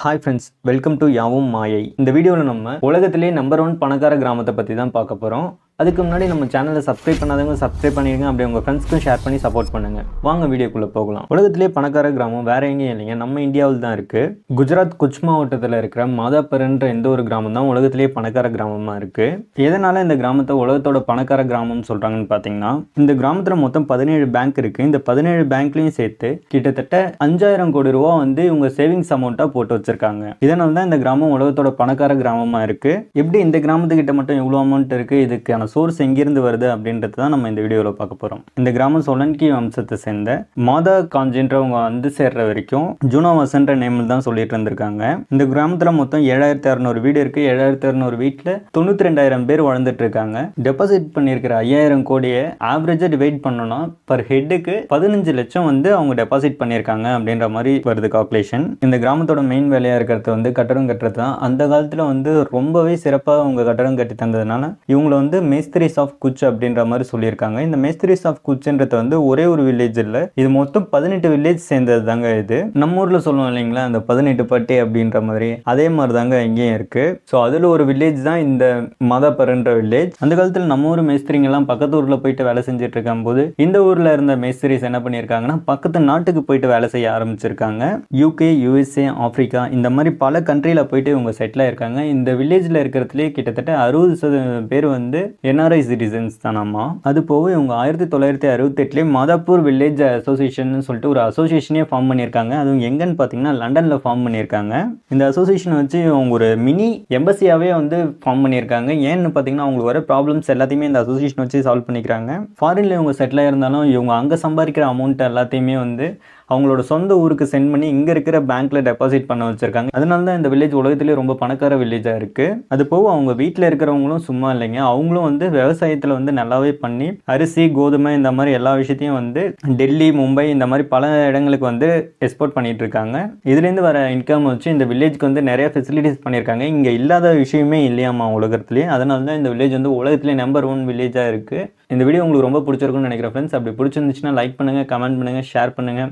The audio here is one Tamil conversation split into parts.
ஹாய் ஃப்ரெண்ட்ஸ் வெல்கம் டு யாவும் மாயை இந்த வீடியோவில் நம்ம உலகத்திலே நம்பர் ஒன் பணக்கார கிராமத்தை பற்றி தான் பார்க்க போகிறோம் அதுக்கு முன்னாடி நம்ம சேனலை சப்ஸ்கிரைப் பண்ணாதவங்க சப்ஸ்கிரைப் பண்ணிடுங்க அப்படியே உங்கள் ஃப்ரெண்ட்ஸ்க்கும் ஷேர் பண்ணி சப்போர்ட் பண்ணுங்கள் வாங்க வீடியோக்குள்ளே போகலாம் உலகத்திலே பணக்கார கிராமம் வேற எங்கேயும் இல்லைங்க நம்ம இந்தியாவில் தான் இருக்குது குஜராத் குச் மாவட்டத்தில் இருக்கிற மாதாப்பரன்ற எந்த ஒரு கிராமம் தான் உலகத்திலே பணக்கார கிராமமாக இருக்குது எதனால் இந்த கிராமத்தை உலகத்தோட பணக்கார கிராமம்னு சொல்கிறாங்கன்னு பார்த்தீங்கன்னா இந்த கிராமத்தில் மொத்தம் பதினேழு பேங்க் இருக்குது இந்த பதினேழு பேங்க்லையும் சேர்த்து கிட்டத்தட்ட அஞ்சாயிரம் கோடி ரூபா வந்து இவங்க சேவிங்ஸ் அமௌண்ட்டாக போட்டு வச்சுருக்காங்க இதனால தான் இந்த கிராமம் உலகத்தோட பணக்கார கிராமமாக இருக்குது எப்படி இந்த கிராமத்துக்கிட்ட மட்டும் இவ்வளோ அமௌண்ட் இருக்குது இதுக்கான அதுக்கான சோர்ஸ் எங்கிருந்து வருது அப்படின்றது தான் நம்ம இந்த வீடியோவில் பார்க்க போகிறோம் இந்த கிராமம் சோழன்கி வம்சத்தை சேர்ந்த மாதா காஞ்சின்றவங்க வந்து சேர்ற வரைக்கும் ஜூனோ வசன்ற நேமில் தான் சொல்லிட்டு இருந்திருக்காங்க இந்த கிராமத்தில் மொத்தம் ஏழாயிரத்தி அறநூறு வீடு இருக்குது ஏழாயிரத்தி அறநூறு வீட்டில் தொண்ணூற்றி ரெண்டாயிரம் பேர் வளர்ந்துட்டு இருக்காங்க டெபாசிட் பண்ணியிருக்கிற ஐயாயிரம் கோடியை ஆவரேஜாக டிவைட் பண்ணோன்னா பர் ஹெட்டுக்கு பதினஞ்சு லட்சம் வந்து அவங்க டெபாசிட் பண்ணியிருக்காங்க அப்படின்ற மாதிரி வருது கால்குலேஷன் இந்த கிராமத்தோட மெயின் வேலையாக இருக்கிறது வந்து கட்டடம் கட்டுறது தான் அந்த காலத்தில் வந்து ரொம்பவே சிறப்பாக அவங்க கட்டடம் கட்டி தந்ததுனால இவங்களை வந்து மேஸ்திரிஸ் ஆஃப் குச் அப்படின்ற மாதிரி சொல்லியிருக்காங்க இந்த மேஸ்திரிஸ் ஆஃப் குச்ன்றது வந்து ஒரே ஒரு வில்லேஜ் இல்லை இது மொத்தம் பதினெட்டு வில்லேஜ் சேர்ந்தது தாங்க இது நம்ம ஊரில் சொல்லுவோம் இல்லைங்களா அந்த பதினெட்டு பட்டி அப்படின்ற மாதிரி அதே மாதிரி தாங்க இங்கேயும் இருக்குது ஸோ அதில் ஒரு வில்லேஜ் தான் இந்த மதப்பருன்ற வில்லேஜ் அந்த காலத்தில் நம்ம ஊர் மேஸ்திரிங்கெல்லாம் பக்கத்து ஊரில் போயிட்டு வேலை செஞ்சுட்டு இருக்கும் போது இந்த ஊரில் இருந்த மேஸ்திரிஸ் என்ன பண்ணியிருக்காங்கன்னா பக்கத்து நாட்டுக்கு போயிட்டு வேலை செய்ய ஆரம்பிச்சிருக்காங்க யூகே யூஎஸ்ஏ ஆஃப்ரிக்கா இந்த மாதிரி பல கண்ட்ரியில் போயிட்டு இவங்க செட்டில் ஆயிருக்காங்க இந்த வில்லேஜில் இருக்கிறதுலே கிட்டத்தட்ட அறுபது சதவீதம் பேர் வந்து என்ஆர்ஐ சிட்டிசன்ஸ் தானாம்மா அது போக இவங்க ஆயிரத்தி தொள்ளாயிரத்தி அறுபத்தெட்டுலேயே மாதாப்பூர் வில்லேஜ் அசோசியேஷன் சொல்லிட்டு ஒரு அசோசியேஷனே ஃபார்ம் பண்ணியிருக்காங்க அதுவும் எங்கன்னு பார்த்தீங்கன்னா லண்டனில் ஃபார்ம் பண்ணியிருக்காங்க இந்த அசோசியேஷன் வச்சு அவங்க ஒரு மினி எம்பசியாகவே வந்து ஃபார்ம் பண்ணியிருக்காங்க ஏன்னு பார்த்தீங்கன்னா அவங்களுக்கு வர ப்ராப்ளம்ஸ் எல்லாத்தையுமே இந்த அசோசியேஷன் வச்சு சால்வ் பண்ணிக்கிறாங்க ஃபாரினில் இவங்க செட்டில் இருந்தாலும் இவங்க அங்கே சம்பாதிக்கிற அமௌண்ட் எல்லாத்தையுமே வந்து அவங்களோட சொந்த ஊருக்கு சென்ட் பண்ணி இங்கே இருக்கிற பேங்க்கில் டெபாசிட் பண்ண வச்சுருக்காங்க அதனால தான் இந்த வில்லேஜ் உலகத்துலேயே ரொம்ப பணக்கார வில்லேஜாக இருக்குது அது போக அவங்க வீட்டில் இருக்கிறவங்களும் சும்மா இல்லைங்க அவங்களும் வந்து விவசாயத்தில் வந்து நல்லாவே பண்ணி அரிசி கோதுமை இந்த மாதிரி எல்லா விஷயத்தையும் வந்து டெல்லி மும்பை இந்த மாதிரி பல இடங்களுக்கு வந்து எக்ஸ்போர்ட் பண்ணிட்டு இருக்காங்க இதுலேருந்து வர இன்கம் வச்சு இந்த வில்லேஜ்க்கு வந்து நிறைய ஃபெசிலிட்டிஸ் பண்ணியிருக்காங்க இங்கே இல்லாத விஷயமே இல்லையாமா உலகத்துலேயே அதனால தான் இந்த வில்லேஜ் வந்து உலகத்துலேயே நம்பர் ஒன் வில்லேஜாக இருக்குது இந்த வீடியோ உங்களுக்கு ரொம்ப பிடிச்சிருக்கும்னு நினைக்கிறேன் ஃப்ரெண்ட்ஸ் அப்படி பிடிச்சிருந்துச்சுன்னா லைக் பண்ணுங்கள் கமெண்ட் பண்ணுங்கள் ஷேர் பண்ணுங்கள்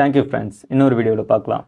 தேங்க்யூ ஃப்ரெண்ட்ஸ் இன்னொரு வீடியோவில் பார்க்கலாம்